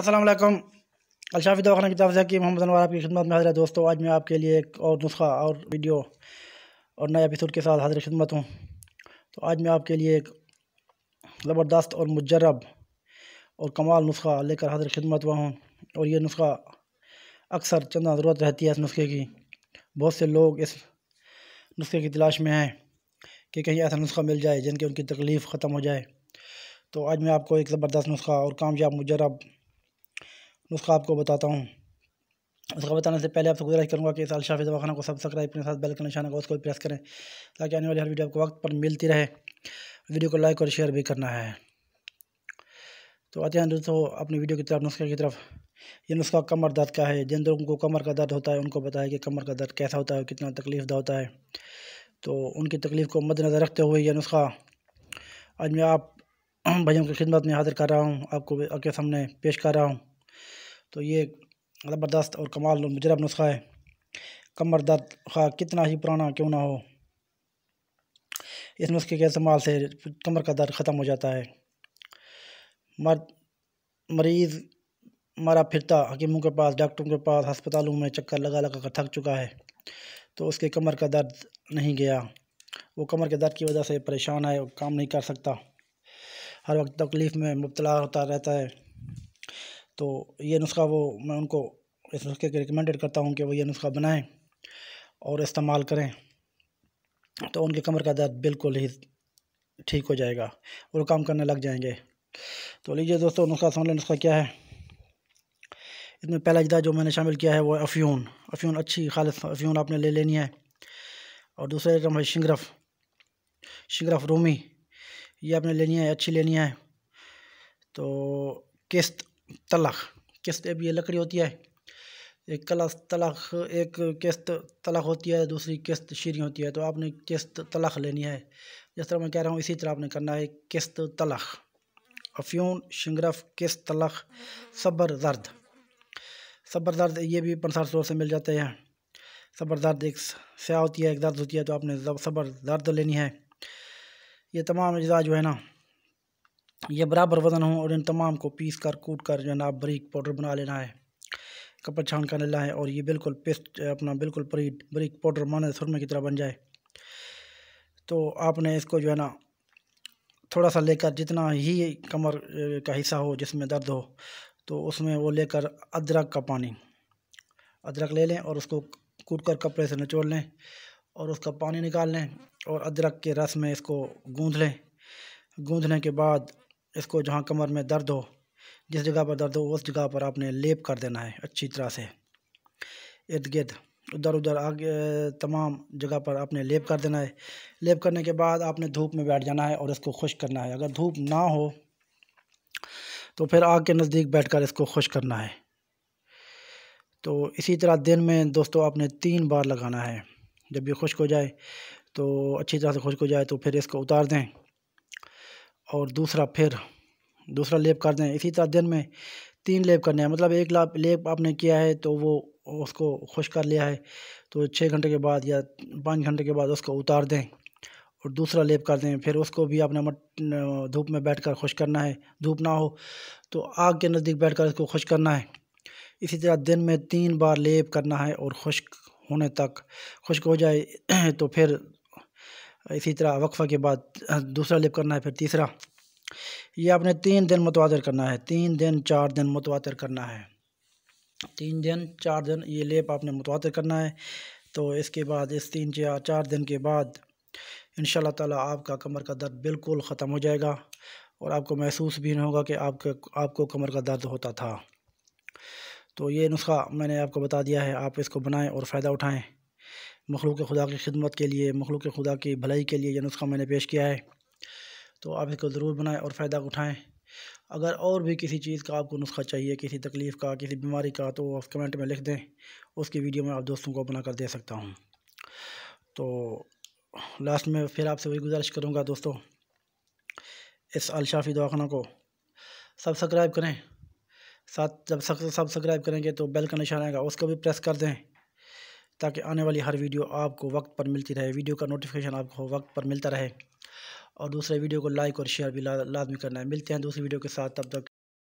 السلام علیکم الشافی دواخانہ کی کتاب سے کہ محمد آپ کی خدمت میں ہے دوستو آج میں آپ کے لیے ایک اور نسخہ اور ویڈیو اور نئے اپیسوڈ کے ساتھ حاضر خدمت ہوں تو آج میں آپ کے لیے ایک زبردست اور مجرب اور کمال نسخہ لے کر حاضر خدمت ہوا ہوں اور یہ نسخہ اکثر چند ضرورت رہتی ہے اس نسخے کی بہت سے لوگ اس نسخے کی تلاش میں ہیں کہ کہیں ایسا نسخہ مل جائے جن کے ان کی تکلیف ختم ہو جائے تو آج میں آپ کو ایک زبردست نسخہ اور کامیاب مجرب نسخہ آپ کو بتاتا ہوں اس کا بتانے سے پہلے آپ سے گزارش کروں گا کہ اس الشافی خانہ کو سبسکرائب اپنے ساتھ بیل کا نشانہ کو اس کو بھی پریس کریں تاکہ آنے والی ہر ویڈیو آپ کو وقت پر ملتی رہے ویڈیو کو لائک اور شیئر بھی کرنا ہے تو ہیں اپنی ویڈیو کی طرف نسخے کی طرف یہ نسخہ کمر درد کا ہے جن لوگوں کو کمر کا درد ہوتا ہے ان کو بتایا کہ کمر کا درد کیسا ہوتا ہے کتنا تکلیف دہ ہوتا ہے تو ان کی تکلیف کو مد نظر رکھتے ہوئے یہ نسخہ آج میں آپ بھائیوں کی خدمت میں حاضر کر رہا ہوں آپ کو آپ کے سامنے پیش کر رہا ہوں تو یہ زبردست اور کمال مجرب نسخہ ہے کمر درد خواہ کتنا ہی پرانا کیوں نہ ہو اس نسخے کے استعمال سے کمر کا درد ختم ہو جاتا ہے مر مریض مرا پھرتا حکیموں کے پاس ڈاکٹروں کے پاس ہسپتالوں میں چکر لگا لگا کر تھک چکا ہے تو اس کے کمر کا درد نہیں گیا وہ کمر کے درد کی وجہ سے پریشان ہے اور کام نہیں کر سکتا ہر وقت تکلیف میں مبتلا ہوتا رہتا ہے تو یہ نسخہ وہ میں ان کو اس نسخے کے ریکمینڈیڈ کرتا ہوں کہ وہ یہ نسخہ بنائیں اور استعمال کریں تو ان کے کمر کا درد بالکل ہی ٹھیک ہو جائے گا اور کام کرنے لگ جائیں گے تو لیجیے دوستوں نسخہ لیں نسخہ کیا ہے اس میں پہلا اجدہ جو میں نے شامل کیا ہے وہ افیون افیون اچھی خالص افیون آپ نے لے لینی ہے اور دوسرا اقدام ہے شنگرف شنگرف رومی یہ آپ نے لینی ہے اچھی لینی ہے تو قسط تلخ قسط اب یہ لکڑی ہوتی ہے ایک کلاس طلاق ایک قسط تلخ ہوتی ہے دوسری قسط شیریں ہوتی ہے تو آپ نے قسط تلخ لینی ہے جس طرح میں کہہ رہا ہوں اسی طرح آپ نے کرنا ہے قسط تلخ افیون شنگرف قسط تلخ صبر زرد صبر زرد یہ بھی پنسار سور سے مل جاتے ہیں صبر زرد ایک سیاہ ہوتی ہے ایک درد ہوتی ہے تو آپ نے صبر زرد لینی ہے یہ تمام اجزاء جو ہے نا یہ برابر وزن ہوں اور ان تمام کو پیس کر کوٹ کر جو ہے نا آپ بریک پاؤڈر بنا لینا ہے کپڑے چھان کر لینا ہے اور یہ بالکل پیسٹ اپنا بالکل پریڈ بریک پاؤڈر مانے سرمے کی طرح بن جائے تو آپ نے اس کو جو ہے نا تھوڑا سا لے کر جتنا ہی کمر کا حصہ ہو جس میں درد ہو تو اس میں وہ لے کر ادرک کا پانی ادرک لے لیں اور اس کو کوٹ کر کپڑے سے نچوڑ لیں اور اس کا پانی نکال لیں اور ادرک کے رس میں اس کو گوندھ لیں گوندھنے کے بعد اس کو جہاں کمر میں درد ہو جس جگہ پر درد ہو اس جگہ پر آپ نے لیپ کر دینا ہے اچھی طرح سے ارد گرد ادھر ادھر آگے تمام جگہ پر آپ نے لیپ کر دینا ہے لیپ کرنے کے بعد آپ نے دھوپ میں بیٹھ جانا ہے اور اس کو خشک کرنا ہے اگر دھوپ نہ ہو تو پھر آگ کے نزدیک بیٹھ کر اس کو خشک کرنا ہے تو اسی طرح دن میں دوستو آپ نے تین بار لگانا ہے جب یہ خشک ہو جائے تو اچھی طرح سے خشک ہو جائے تو پھر اس کو اتار دیں اور دوسرا پھر دوسرا لیپ کر دیں اسی طرح دن میں تین لیپ کرنے ہیں مطلب ایک لاپ لیپ آپ نے کیا ہے تو وہ اس کو خشک کر لیا ہے تو چھ گھنٹے کے بعد یا پانچ گھنٹے کے بعد اس کو اتار دیں اور دوسرا لیپ کر دیں پھر اس کو بھی آپ مٹ دھوپ میں بیٹھ کر خشک کرنا ہے دھوپ نہ ہو تو آگ کے نزدیک بیٹھ کر اس کو خشک کرنا ہے اسی طرح دن میں تین بار لیپ کرنا ہے اور خشک ہونے تک خشک ہو جائے تو پھر اسی طرح وقفہ کے بعد دوسرا لپ کرنا ہے پھر تیسرا یہ آپ نے تین دن متواتر کرنا ہے تین دن چار دن متواتر کرنا ہے تین دن چار دن یہ لیپ آپ نے متواتر کرنا ہے تو اس کے بعد اس تین چار دن کے بعد ان شاء اللہ تعالیٰ آپ کا کمر کا درد بالکل ختم ہو جائے گا اور آپ کو محسوس بھی نہیں ہوگا کہ آپ آپ کو کمر کا درد ہوتا تھا تو یہ نسخہ میں نے آپ کو بتا دیا ہے آپ اس کو بنائیں اور فائدہ اٹھائیں مخلوق خدا کی خدمت کے لیے مخلوق خدا کی بھلائی کے لیے یہ نسخہ میں نے پیش کیا ہے تو آپ اس کو ضرور بنائیں اور فائدہ اٹھائیں اگر اور بھی کسی چیز کا آپ کو نسخہ چاہیے کسی تکلیف کا کسی بیماری کا تو وہ کمنٹ میں لکھ دیں اس کی ویڈیو میں آپ دوستوں کو بنا کر دے سکتا ہوں تو لاسٹ میں پھر آپ سے وہی گزارش کروں گا دوستوں اس الشافی دعاخانہ کو سبسکرائب کریں ساتھ جب سبسکرائب کریں گے تو بیل کا نشان آئے گا اس کو بھی پریس کر دیں تاکہ آنے والی ہر ویڈیو آپ کو وقت پر ملتی رہے ویڈیو کا نوٹیفیکیشن آپ کو وقت پر ملتا رہے اور دوسرے ویڈیو کو لائک اور شیئر بھی لازمی کرنا ہے ملتے ہیں دوسری ویڈیو کے ساتھ تب تک